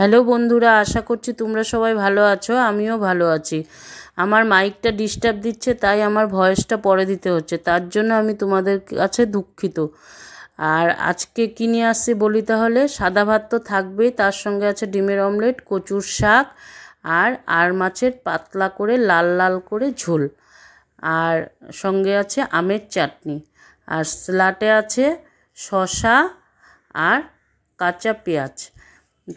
Hello বন্ধুরা আশা করছি তোমরা সবাই ভালো আছো আমিও ভালো আছি আমার মাইকটা ডিস্টার্ব দিচ্ছে তাই আমার ভয়েসটা পরে দিতে হচ্ছে তার জন্য আমি তোমাদের কাছে দুঃখিত আর আজকে কী নিয়ে আসছি বলি তাহলে সাদা ভাত তো থাকবেই তার সঙ্গে আছে ডিমের অমলেট কচুর শাক আর আর মাছের পাতলা করে লাল লাল করে ঝোল আর সঙ্গে আছে আমের চাটনি আর স্লাটে আছে শশা আর কাঁচা পেঁয়াজ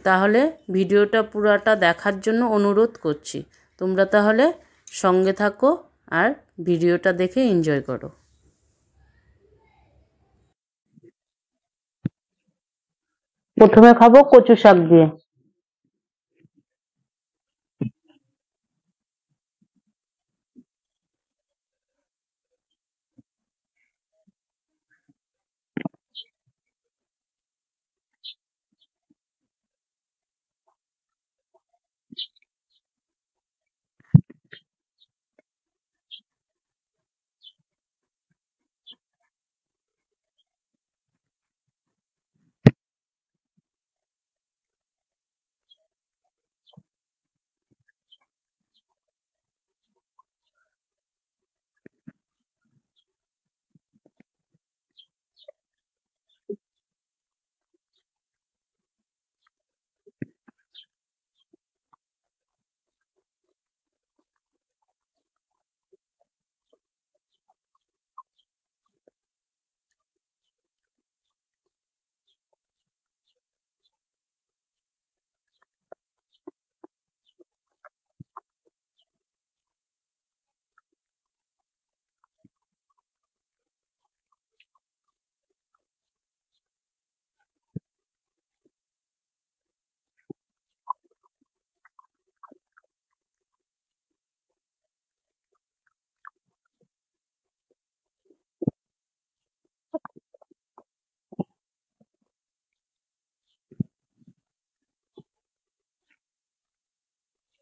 তাহলে ভিডিওটা পুরাটা দেখার জন্য অনুরোধ করছি তোমরা তাহলে সঙ্গে থাকো আর ভিডিওটা দেখে এনজয় করো প্রথমে খাবো কচু শাক দিয়ে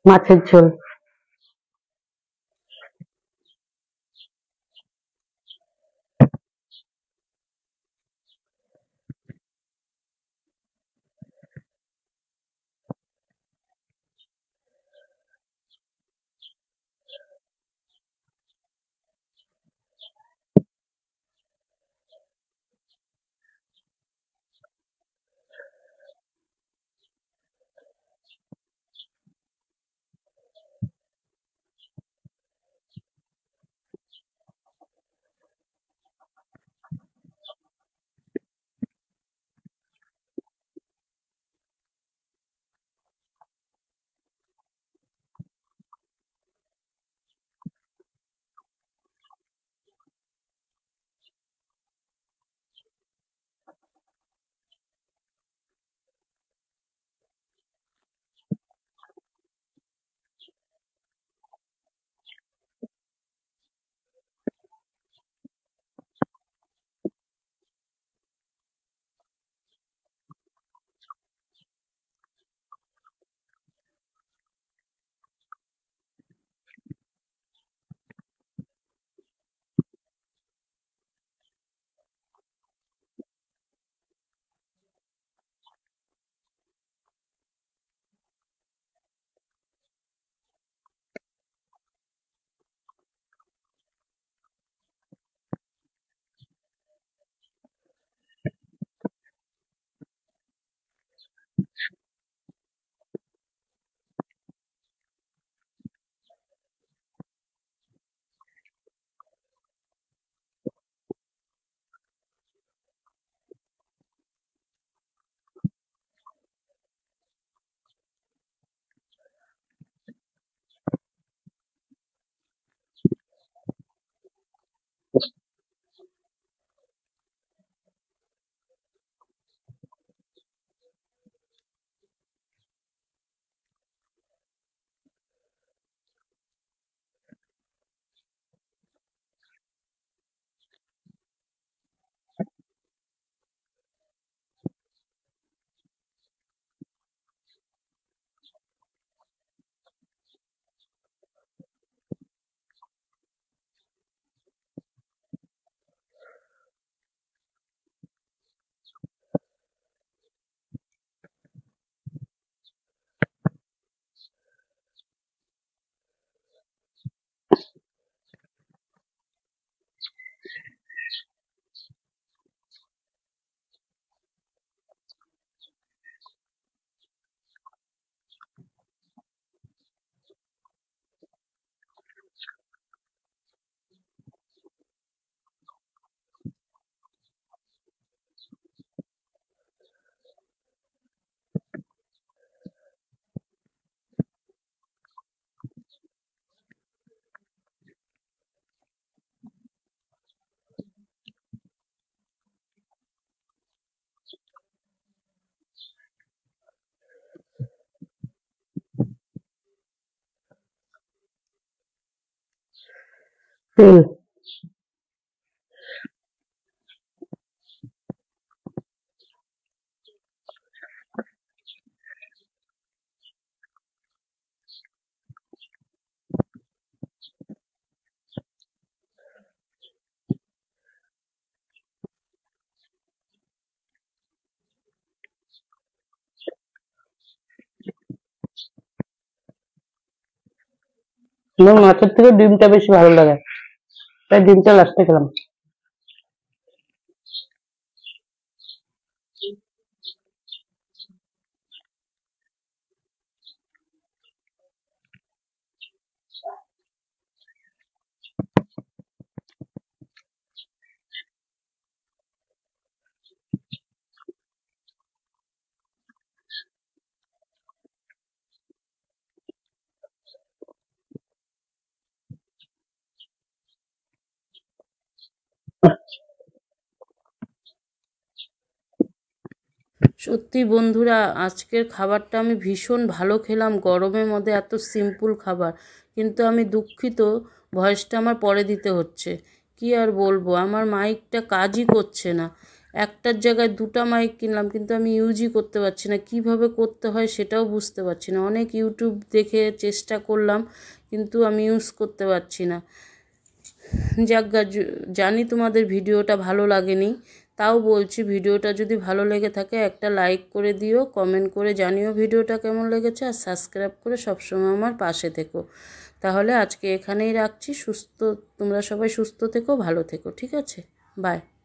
মাছের ঝোল তেল hmm. এবং মাছের থেকে ডিমটা বেশি ভালো লাগে প্রায় দিন চলে আসতে গেলাম সত্যি বন্ধুরা আজকের খাবারটা আমি ভীষণ ভালো খেলাম গরমের মধ্যে এত সিম্পল খাবার কিন্তু আমি দুঃখিত ভয়েসটা আমার পরে দিতে হচ্ছে কি আর বলবো আমার মাইকটা কাজই করছে না একটার জায়গায় দুটা মাইক কিনলাম কিন্তু আমি ইউজই করতে পারছি না কিভাবে করতে হয় সেটাও বুঝতে পারছি না অনেক ইউটিউব দেখে চেষ্টা করলাম কিন্তু আমি ইউজ করতে পারছি না যাজ্ঞা জানি তোমাদের ভিডিওটা ভালো লাগেনি তাও বলছি ভিডিওটা যদি ভালো লেগে থাকে একটা লাইক করে দিও কমেন্ট করে জানিও ভিডিওটা কেমন লেগেছে আর সাবস্ক্রাইব করে সবসময় আমার পাশে থেকো তাহলে আজকে এখানেই রাখছি সুস্থ তোমরা সবাই সুস্থ থেকো ভালো থেকো ঠিক আছে বাই